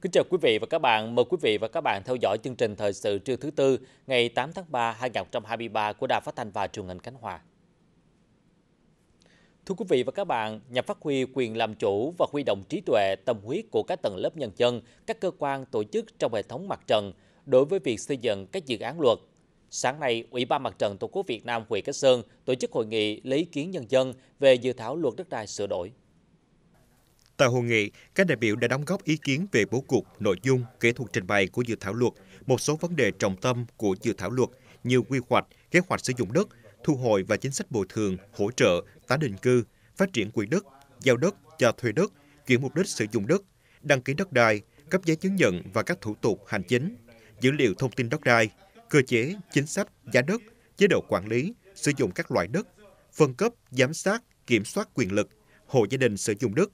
Kính chào quý vị và các bạn. Mời quý vị và các bạn theo dõi chương trình thời sự trưa thứ tư ngày 8 tháng 3 2023 của Đài Phát thanh và Truyền hình Khánh Hòa. Thưa quý vị và các bạn, nhằm phát huy quyền làm chủ và huy động trí tuệ, tâm huyết của các tầng lớp nhân dân, các cơ quan tổ chức trong hệ thống mặt trận đối với việc xây dựng các dự án luật. Sáng nay, Ủy ban Mặt trận Tổ quốc Việt Nam huyện Cát Sơn tổ chức hội nghị lấy ý kiến nhân dân về dự thảo luật đất đai sửa đổi. Tại hội nghị, các đại biểu đã đóng góp ý kiến về bố cục, nội dung, kỹ thuật trình bày của dự thảo luật, một số vấn đề trọng tâm của dự thảo luật như quy hoạch, kế hoạch sử dụng đất, thu hồi và chính sách bồi thường, hỗ trợ, tái định cư, phát triển quỹ đất, giao đất, cho thuê đất, chuyển mục đích sử dụng đất, đăng ký đất đai, cấp giấy chứng nhận và các thủ tục hành chính, dữ liệu thông tin đất đai, cơ chế, chính sách, giá đất, chế độ quản lý, sử dụng các loại đất, phân cấp, giám sát, kiểm soát quyền lực, hộ gia đình sử dụng đất,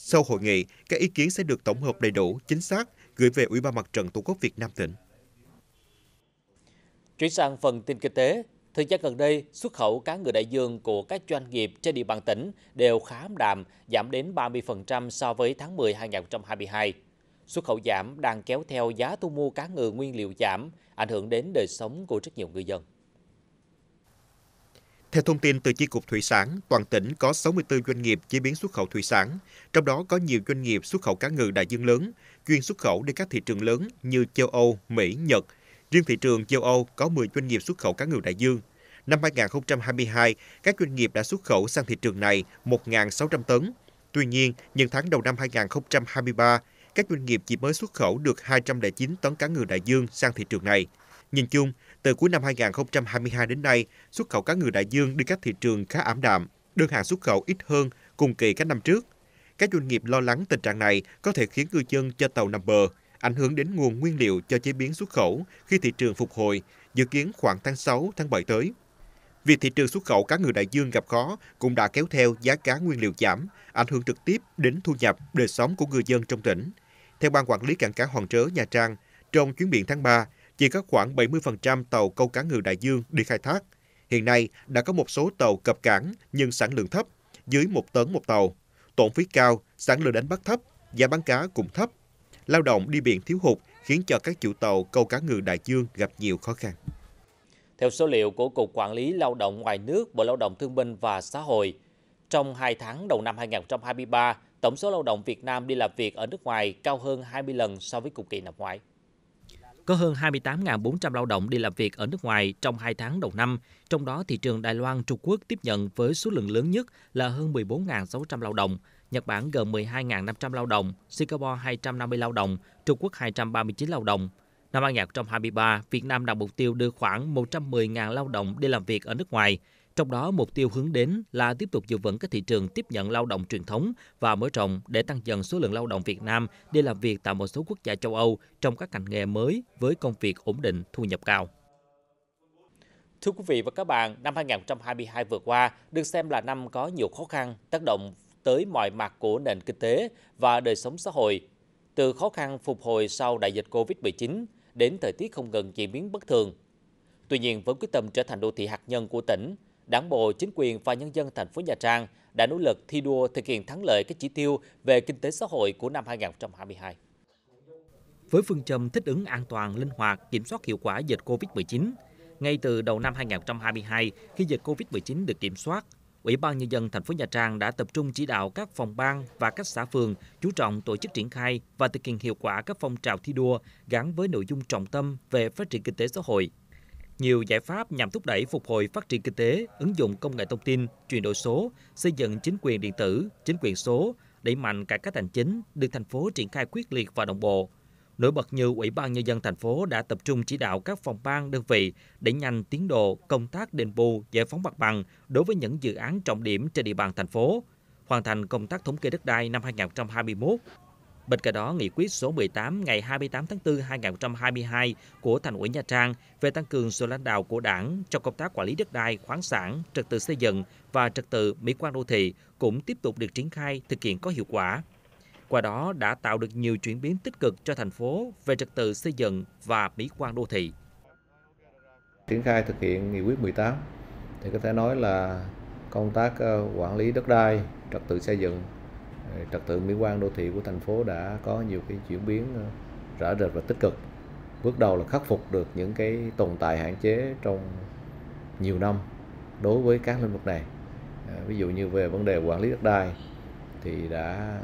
sau hội nghị, các ý kiến sẽ được tổng hợp đầy đủ, chính xác, gửi về Ủy ban Mặt trận Tổ quốc Việt Nam tỉnh. Chuyển sang phần tin kinh tế, thời gian gần đây, xuất khẩu cá ngừ đại dương của các doanh nghiệp trên địa bàn tỉnh đều khá đạm, giảm đến 30% so với tháng 10 2022. Xuất khẩu giảm đang kéo theo giá thu mua cá ngừ nguyên liệu giảm, ảnh hưởng đến đời sống của rất nhiều người dân. Theo thông tin từ Chi cục Thủy sản, toàn tỉnh có 64 doanh nghiệp chế biến xuất khẩu thủy sản, trong đó có nhiều doanh nghiệp xuất khẩu cá ngừ đại dương lớn, chuyên xuất khẩu đi các thị trường lớn như châu Âu, Mỹ, Nhật. Riêng thị trường châu Âu có 10 doanh nghiệp xuất khẩu cá ngừ đại dương. Năm 2022, các doanh nghiệp đã xuất khẩu sang thị trường này 1.600 tấn. Tuy nhiên, những tháng đầu năm 2023, các doanh nghiệp chỉ mới xuất khẩu được 209 tấn cá ngừ đại dương sang thị trường này. Nhìn chung, từ cuối năm 2022 đến nay, xuất khẩu cá ngừ đại dương đi các thị trường khá ảm đạm, đơn hàng xuất khẩu ít hơn cùng kỳ các năm trước. Các doanh nghiệp lo lắng tình trạng này có thể khiến ngư dân cho tàu nằm bờ, ảnh hưởng đến nguồn nguyên liệu cho chế biến xuất khẩu khi thị trường phục hồi, dự kiến khoảng tháng 6, tháng 7 tới. Việc thị trường xuất khẩu cá ngừ đại dương gặp khó cũng đã kéo theo giá cá nguyên liệu giảm, ảnh hưởng trực tiếp đến thu nhập, đời sống của người dân trong tỉnh. Theo Ban Quản lý Cảng cá hoàng Trớ, nhà Trang, trong chuyến biển tháng 3, chỉ có khoảng 70% tàu câu cá ngừ đại dương đi khai thác. Hiện nay đã có một số tàu cập cảng nhưng sản lượng thấp, dưới 1 tấn một tàu. Tổn phí cao, sản lượng đánh bắt thấp, giá bán cá cũng thấp. Lao động đi biển thiếu hụt khiến cho các chủ tàu câu cá ngừ đại dương gặp nhiều khó khăn. Theo số liệu của Cục Quản lý Lao động ngoài nước, Bộ Lao động Thương binh và Xã hội, trong 2 tháng đầu năm 2023, tổng số lao động Việt Nam đi làm việc ở nước ngoài cao hơn 20 lần so với cùng kỳ năm ngoái. Có hơn 28.400 lao động đi làm việc ở nước ngoài trong 2 tháng đầu năm, trong đó thị trường Đài Loan, Trung Quốc tiếp nhận với số lượng lớn nhất là hơn 14.600 lao động, Nhật Bản gần 12.500 lao động, Singapore 250 lao động, Trung Quốc 239 lao động. Năm 2023, Việt Nam đặt mục tiêu đưa khoảng 110.000 lao động đi làm việc ở nước ngoài, trong đó, mục tiêu hướng đến là tiếp tục giữ vững các thị trường tiếp nhận lao động truyền thống và mở rộng để tăng dần số lượng lao động Việt Nam đi làm việc tại một số quốc gia châu Âu trong các ngành nghề mới với công việc ổn định, thu nhập cao. Thưa quý vị và các bạn, năm 2022 vừa qua được xem là năm có nhiều khó khăn, tác động tới mọi mặt của nền kinh tế và đời sống xã hội. Từ khó khăn phục hồi sau đại dịch Covid-19 đến thời tiết không ngừng diễn biến bất thường. Tuy nhiên, với quyết tâm trở thành đô thị hạt nhân của tỉnh, Đảng bộ, chính quyền và nhân dân thành phố Nha Trang đã nỗ lực thi đua thực hiện thắng lợi các chỉ tiêu về kinh tế xã hội của năm 2022. Với phương châm thích ứng an toàn, linh hoạt, kiểm soát hiệu quả dịch COVID-19, ngay từ đầu năm 2022 khi dịch COVID-19 được kiểm soát, Ủy ban nhân dân thành phố Nha Trang đã tập trung chỉ đạo các phòng ban và các xã phường chú trọng tổ chức triển khai và thực hiện hiệu quả các phong trào thi đua gắn với nội dung trọng tâm về phát triển kinh tế xã hội, nhiều giải pháp nhằm thúc đẩy phục hồi phát triển kinh tế, ứng dụng công nghệ thông tin, chuyển đổi số, xây dựng chính quyền điện tử, chính quyền số, đẩy mạnh cải cách hành chính được thành phố triển khai quyết liệt và đồng bộ. Nổi bật như Ủy ban Nhân dân thành phố đã tập trung chỉ đạo các phòng ban đơn vị để nhanh tiến độ công tác đền bù, giải phóng mặt bằng đối với những dự án trọng điểm trên địa bàn thành phố, hoàn thành công tác thống kê đất đai năm 2021 Bên cạnh đó, nghị quyết số 18 ngày 28 tháng 4 2022 của Thành ủy Nha Trang về tăng cường sự lãnh đạo của Đảng trong công tác quản lý đất đai, khoáng sản, trật tự xây dựng và trật tự mỹ quan đô thị cũng tiếp tục được triển khai thực hiện có hiệu quả. Qua đó đã tạo được nhiều chuyển biến tích cực cho thành phố về trật tự xây dựng và mỹ quan đô thị. Triển khai thực hiện nghị quyết 18 thì có thể nói là công tác ờ, quản lý đất đai, trật tự xây dựng trật tự mỹ quan đô thị của thành phố đã có nhiều cái chuyển biến ờ, rõ rệt và tích cực bước đầu là khắc phục được những cái tồn tại hạn chế trong nhiều năm đối với các lĩnh vực này ờ, ví dụ như về vấn đề quản lý đất đai thì đã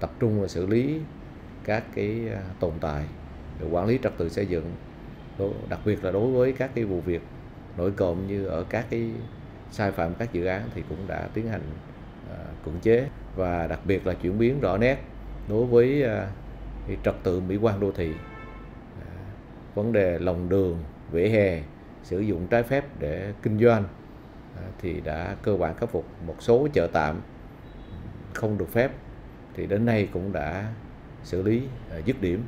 tập trung và xử lý các cái ờ, tồn tại về quản lý trật tự xây dựng đặc biệt là đối với các cái vụ việc nổi cộm như ở các cái sai phạm các dự án thì cũng đã tiến hành cưỡng chế và đặc biệt là chuyển biến rõ nét đối với à, trật tự mỹ quan đô thị à, vấn đề lòng đường vỉa hè sử dụng trái phép để kinh doanh à, thì đã cơ bản khắc phục một số chợ tạm không được phép thì đến nay cũng đã xử lý dứt điểm.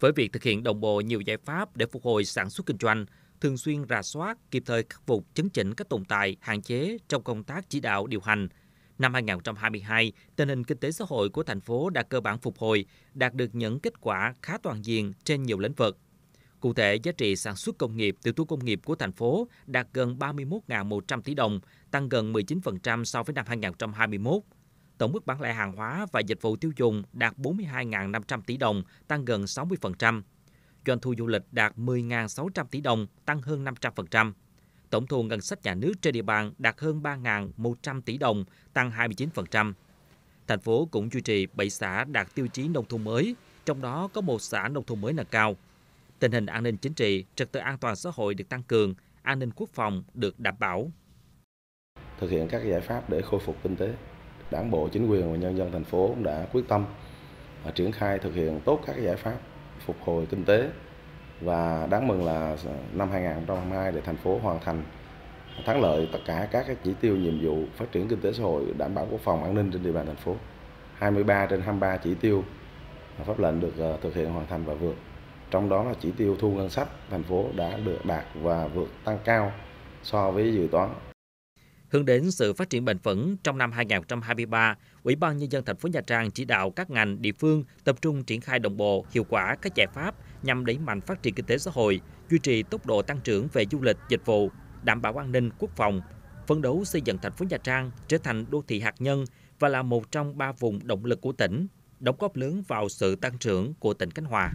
Với việc thực hiện đồng bộ nhiều giải pháp để phục hồi sản xuất kinh doanh, thường xuyên rà soát, kịp thời khắc phục chấn chỉnh các tồn tại, hạn chế trong công tác chỉ đạo điều hành, Năm 2022, tình hình kinh tế xã hội của thành phố đã cơ bản phục hồi, đạt được những kết quả khá toàn diện trên nhiều lĩnh vực. Cụ thể, giá trị sản xuất công nghiệp, tiểu thủ công nghiệp của thành phố đạt gần 31.100 tỷ đồng, tăng gần 19% so với năm 2021. Tổng mức bán lẻ hàng hóa và dịch vụ tiêu dùng đạt 42.500 tỷ đồng, tăng gần 60%. Doanh thu du lịch đạt 10.600 tỷ đồng, tăng hơn 500% tổng thu ngân sách nhà nước trên địa bàn đạt hơn 3.100 tỷ đồng, tăng 29%. Thành phố cũng duy trì 7 xã đạt tiêu chí nông thôn mới, trong đó có một xã nông thôn mới nâng cao. Tình hình an ninh chính trị, trật tự an toàn xã hội được tăng cường, an ninh quốc phòng được đảm bảo. Thực hiện các giải pháp để khôi phục kinh tế, Đảng bộ, chính quyền và nhân dân thành phố cũng đã quyết tâm à, triển khai thực hiện tốt các giải pháp phục hồi kinh tế, và đáng mừng là năm 2022 để thành phố hoàn thành thắng lợi tất cả các cái chỉ tiêu nhiệm vụ phát triển kinh tế xã hội đảm bảo quốc phòng an ninh trên địa bàn thành phố 23 trên 23 chỉ tiêu pháp lệnh được ờ, thực hiện hoàn thành và vượt trong đó là chỉ tiêu thu ngân sách thành phố đã được đạt và vượt tăng cao so với dự toán Hướng đến sự phát triển bền vững, trong năm 2023, Ủy ban Nhân dân thành phố Nha Trang chỉ đạo các ngành địa phương tập trung triển khai đồng bộ, hiệu quả các giải pháp nhằm đẩy mạnh phát triển kinh tế xã hội, duy trì tốc độ tăng trưởng về du lịch, dịch vụ, đảm bảo an ninh quốc phòng, phấn đấu xây dựng thành phố Nha Trang trở thành đô thị hạt nhân và là một trong ba vùng động lực của tỉnh, đóng góp lớn vào sự tăng trưởng của tỉnh Khánh Hòa.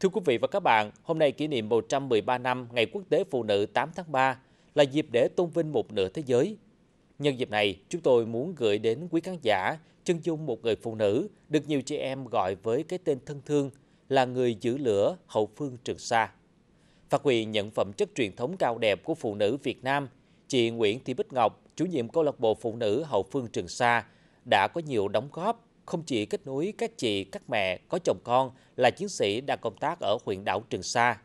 Thưa quý vị và các bạn, hôm nay kỷ niệm 113 năm Ngày Quốc tế Phụ nữ 8 tháng 3 là dịp để tôn vinh một nửa thế giới. Nhân dịp này, chúng tôi muốn gửi đến quý khán giả chân dung một người phụ nữ được nhiều chị em gọi với cái tên thân thương là người giữ lửa hậu phương Trường Sa. Phát huy những phẩm chất truyền thống cao đẹp của phụ nữ Việt Nam, chị Nguyễn Thị Bích Ngọc, chủ nhiệm câu lạc bộ phụ nữ hậu phương Trường Sa, đã có nhiều đóng góp không chỉ kết nối các chị, các mẹ có chồng con là chiến sĩ đang công tác ở huyện đảo Trường Sa,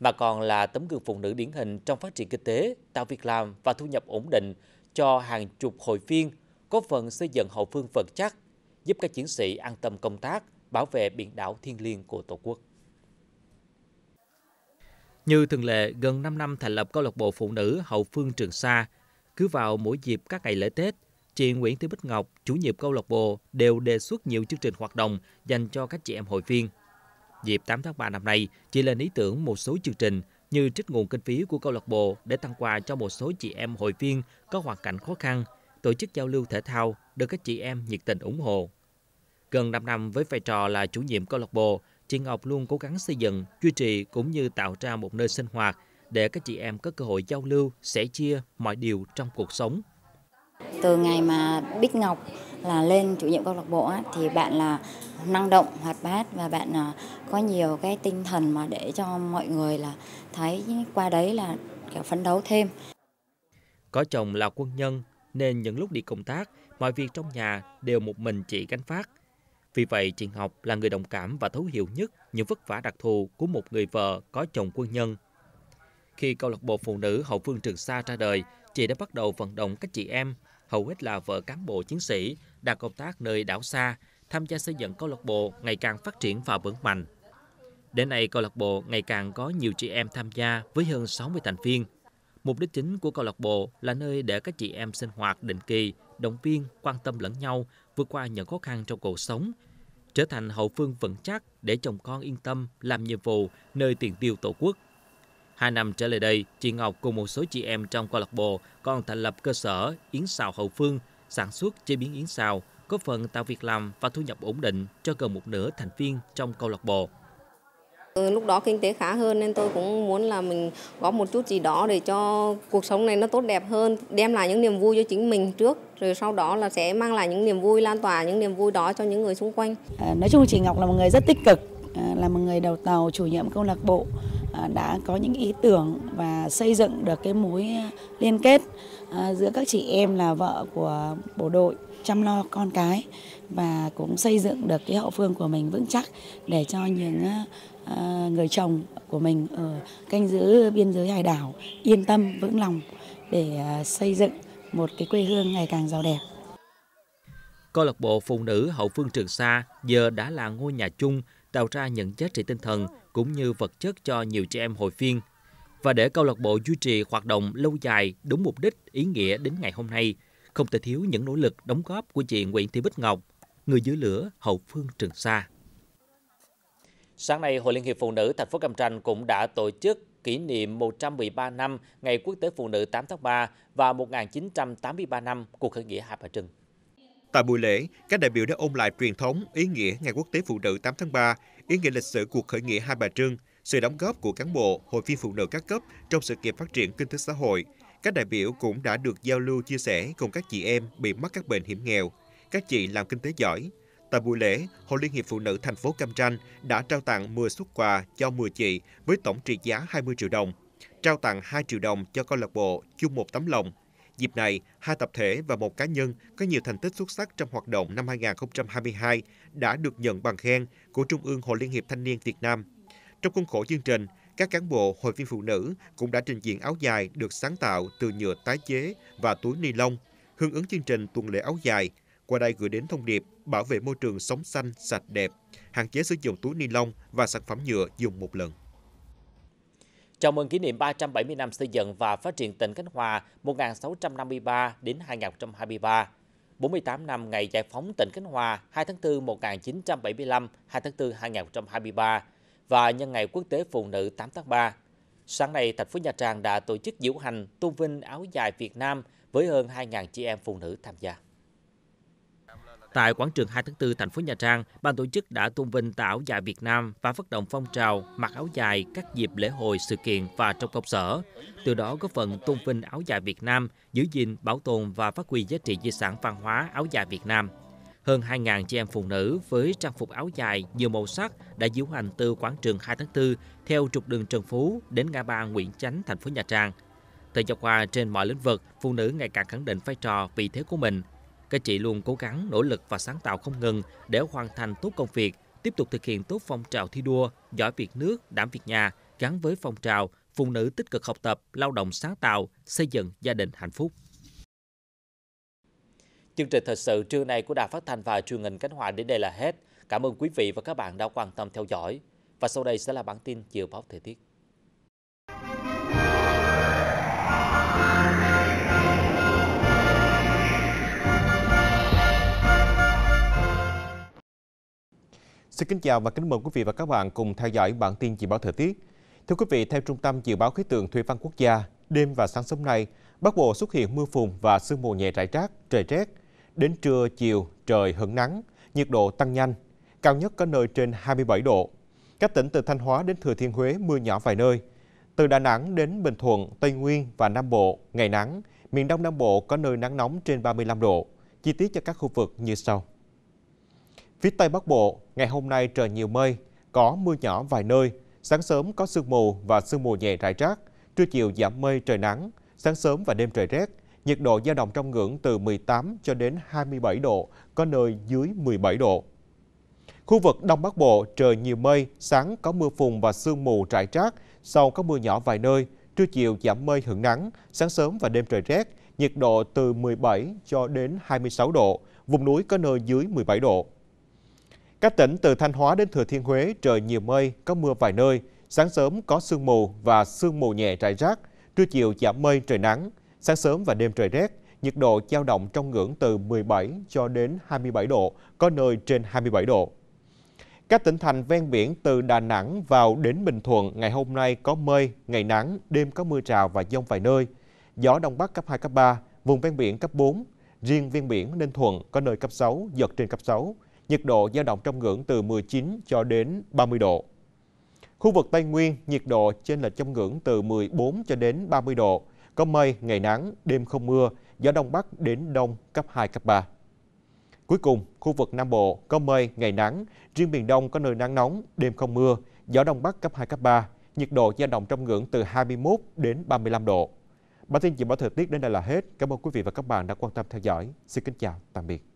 mà còn là tấm gương phụ nữ điển hình trong phát triển kinh tế, tạo việc làm và thu nhập ổn định cho hàng chục hội viên, có phần xây dựng hậu phương vững chắc, giúp các chiến sĩ an tâm công tác, bảo vệ biển đảo thiêng liêng của Tổ quốc. Như thường lệ, gần 5 năm thành lập câu lạc bộ phụ nữ hậu phương Trường Sa, cứ vào mỗi dịp các ngày lễ Tết, chị Nguyễn Thị Bích Ngọc, chủ nhiệm câu lạc bộ đều đề xuất nhiều chương trình hoạt động dành cho các chị em hội viên. Dịp 8 tháng 3 năm nay, chị lên ý tưởng một số chương trình như trích nguồn kinh phí của câu lạc bộ để tặng quà cho một số chị em hội viên có hoàn cảnh khó khăn, tổ chức giao lưu thể thao được các chị em nhiệt tình ủng hộ. Gần 5 năm với vai trò là chủ nhiệm câu lạc bộ, chị Ngọc luôn cố gắng xây dựng, duy trì cũng như tạo ra một nơi sinh hoạt để các chị em có cơ hội giao lưu, sẻ chia mọi điều trong cuộc sống. Từ ngày mà Bích Ngọc là lên chủ nhiệm câu lạc bộ á, thì bạn là năng động, hoạt bát và bạn là có nhiều cái tinh thần mà để cho mọi người là thấy qua đấy là kiểu phấn đấu thêm. Có chồng là quân nhân nên những lúc đi công tác, mọi việc trong nhà đều một mình chị gánh phát. Vì vậy, chị Ngọc là người đồng cảm và thấu hiểu nhất những vất vả đặc thù của một người vợ có chồng quân nhân. Khi câu lạc bộ phụ nữ hậu phương Trường Sa ra đời, chị đã bắt đầu vận động các chị em hầu hết là vợ cán bộ chiến sĩ đang công tác nơi đảo xa, tham gia xây dựng câu lạc bộ ngày càng phát triển và vững mạnh. Đến nay, câu lạc bộ ngày càng có nhiều chị em tham gia với hơn 60 thành viên. Mục đích chính của câu lạc bộ là nơi để các chị em sinh hoạt định kỳ, động viên, quan tâm lẫn nhau, vượt qua những khó khăn trong cuộc sống, trở thành hậu phương vững chắc để chồng con yên tâm làm nhiệm vụ nơi tiền tiêu tổ quốc. Hai năm trở lại đây, chị Ngọc cùng một số chị em trong câu lạc bộ còn thành lập cơ sở Yến Xào Hậu Phương, sản xuất chế biến yến xào, góp phần tạo việc làm và thu nhập ổn định cho gần một nửa thành viên trong câu lạc bộ. Ừ, lúc đó kinh tế khá hơn nên tôi cũng muốn là mình góp một chút gì đó để cho cuộc sống này nó tốt đẹp hơn, đem lại những niềm vui cho chính mình trước, rồi sau đó là sẽ mang lại những niềm vui, lan tỏa những niềm vui đó cho những người xung quanh. À, nói chung chị Ngọc là một người rất tích cực, ờ, là một người đầu tàu, chủ nhiệm câu lạc bộ, À, đã có những ý tưởng và xây dựng được cái mối liên kết à, giữa các chị em là vợ của bộ đội chăm lo con cái và cũng xây dựng được cái hậu phương của mình vững chắc để cho những à, người chồng của mình ở canh giữ biên giới hải đảo yên tâm vững lòng để xây dựng một cái quê hương ngày càng giàu đẹp. Câu lạc bộ phụ nữ hậu phương Trường Sa giờ đã là ngôi nhà chung tạo ra những giá trị tinh thần cũng như vật chất cho nhiều trẻ em hội viên. Và để câu lạc bộ duy trì hoạt động lâu dài đúng mục đích, ý nghĩa đến ngày hôm nay, không thể thiếu những nỗ lực đóng góp của chị Nguyễn Thị Bích Ngọc, người giữ lửa hậu phương Trường Sa. Sáng nay, Hội Liên hiệp Phụ nữ thành phố Cam Ranh cũng đã tổ chức kỷ niệm 113 năm Ngày Quốc tế Phụ nữ 8 tháng 3 và 1983 năm Cuộc khởi nghĩa Hai Bà Trưng. Tại buổi lễ, các đại biểu đã ôn lại truyền thống, ý nghĩa Ngày Quốc tế Phụ nữ 8 tháng 3, ý nghĩa lịch sử cuộc khởi nghĩa Hai Bà Trưng, sự đóng góp của cán bộ, hội viên phụ nữ các cấp trong sự nghiệp phát triển kinh tế xã hội. Các đại biểu cũng đã được giao lưu chia sẻ cùng các chị em bị mắc các bệnh hiểm nghèo, các chị làm kinh tế giỏi. Tại buổi lễ, Hội Liên hiệp Phụ nữ thành phố Cam Ranh đã trao tặng 10 xuất quà cho 10 chị với tổng trị giá 20 triệu đồng, trao tặng 2 triệu đồng cho câu lạc bộ chung một tấm lòng Dịp này, hai tập thể và một cá nhân có nhiều thành tích xuất sắc trong hoạt động năm 2022 đã được nhận bằng khen của Trung ương Hội Liên hiệp Thanh niên Việt Nam. Trong khuôn khổ chương trình, các cán bộ hội viên phụ nữ cũng đã trình diện áo dài được sáng tạo từ nhựa tái chế và túi ni lông, hưởng ứng chương trình tuần lễ áo dài, qua đây gửi đến thông điệp bảo vệ môi trường sống xanh, sạch đẹp, hạn chế sử dụng túi ni lông và sản phẩm nhựa dùng một lần. Chào mừng kỷ niệm 370 năm xây dựng và phát triển tỉnh Khánh Hòa 1653 đến 2023. 48 năm ngày giải phóng tỉnh Khánh Hòa 2 tháng 4 1975, 2 tháng 4 2023 và nhân ngày quốc tế phụ nữ 8 tháng 3. Sáng nay, thành phố Nha Trang đã tổ chức diễu hành tôn vinh áo dài Việt Nam với hơn 2.000 chị em phụ nữ tham gia. Tại quảng trường 2 tháng 4 thành phố Nha Trang, ban tổ chức đã tôn vinh tà áo dài Việt Nam và phát động phong trào mặc áo dài các dịp lễ hội, sự kiện và trong công sở. Từ đó góp phần tôn vinh áo dài Việt Nam, giữ gìn, bảo tồn và phát huy giá trị di sản văn hóa áo dài Việt Nam. Hơn 2.000 chị em phụ nữ với trang phục áo dài nhiều màu sắc đã diễu hành từ quảng trường 2 tháng 4 theo trục đường Trần Phú đến ngã ba Nguyễn Chánh, thành phố Nha Trang. Thời gian qua, trên mọi lĩnh vực, phụ nữ ngày càng khẳng định vai trò vị thế của mình – các chị luôn cố gắng, nỗ lực và sáng tạo không ngừng để hoàn thành tốt công việc, tiếp tục thực hiện tốt phong trào thi đua, giỏi việc nước, đảm việc nhà, gắn với phong trào phụ nữ tích cực học tập, lao động sáng tạo, xây dựng gia đình hạnh phúc. Chương trình thời sự trưa nay của Đài Phát thanh và Truyền hình Cánh Hòa đến đây là hết. Cảm ơn quý vị và các bạn đã quan tâm theo dõi. Và sau đây sẽ là bản tin dự báo thời tiết. Xin kính chào và kính mời quý vị và các bạn cùng theo dõi bản tin dự báo thời tiết. Thưa quý vị, theo Trung tâm Dự báo Khí tượng Thủy văn Quốc gia, đêm và sáng sớm nay, Bắc Bộ xuất hiện mưa phùn và sương mù nhẹ rải rác, trời rét. Đến trưa chiều, trời hứng nắng, nhiệt độ tăng nhanh, cao nhất có nơi trên 27 độ. Các tỉnh từ Thanh Hóa đến Thừa Thiên Huế mưa nhỏ vài nơi. Từ Đà Nẵng đến Bình Thuận, Tây Nguyên và Nam Bộ, ngày nắng, miền Đông Nam Bộ có nơi nắng nóng trên 35 độ. Chi tiết cho các khu vực như sau. Phía Tây Bắc Bộ, ngày hôm nay trời nhiều mây, có mưa nhỏ vài nơi, sáng sớm có sương mù và sương mù nhẹ rải rác, trưa chiều giảm mây trời nắng, sáng sớm và đêm trời rét, nhiệt độ dao động trong ngưỡng từ 18 cho đến 27 độ, có nơi dưới 17 độ. Khu vực Đông Bắc Bộ trời nhiều mây, sáng có mưa phùn và sương mù rải rác, sau có mưa nhỏ vài nơi, trưa chiều giảm mây hưởng nắng, sáng sớm và đêm trời rét, nhiệt độ từ 17 cho đến 26 độ, vùng núi có nơi dưới 17 độ. Các tỉnh từ Thanh Hóa đến Thừa Thiên Huế trời nhiều mây, có mưa vài nơi, sáng sớm có sương mù và sương mù nhẹ rải rác, trưa chiều giảm mây trời nắng, sáng sớm và đêm trời rét, nhiệt độ dao động trong ngưỡng từ 17 cho đến 27 độ, có nơi trên 27 độ. Các tỉnh thành ven biển từ Đà Nẵng vào đến Bình Thuận ngày hôm nay có mây, ngày nắng, đêm có mưa rào và dông vài nơi. Gió Đông Bắc cấp 2, cấp 3, vùng ven biển cấp 4, riêng ven biển Ninh Thuận có nơi cấp 6, giật trên cấp 6 nhiệt độ dao động trong ngưỡng từ 19 cho đến 30 độ. Khu vực Tây Nguyên, nhiệt độ trên lệch trong ngưỡng từ 14 cho đến 30 độ, có mây, ngày nắng, đêm không mưa, gió đông bắc đến đông cấp 2, cấp 3. Cuối cùng, khu vực Nam Bộ có mây, ngày nắng, riêng miền Đông có nơi nắng nóng, đêm không mưa, gió đông bắc cấp 2, cấp 3, nhiệt độ dao động trong ngưỡng từ 21 đến 35 độ. Bản tin dự báo thời tiết đến đây là hết. Cảm ơn quý vị và các bạn đã quan tâm theo dõi. Xin kính chào, tạm biệt.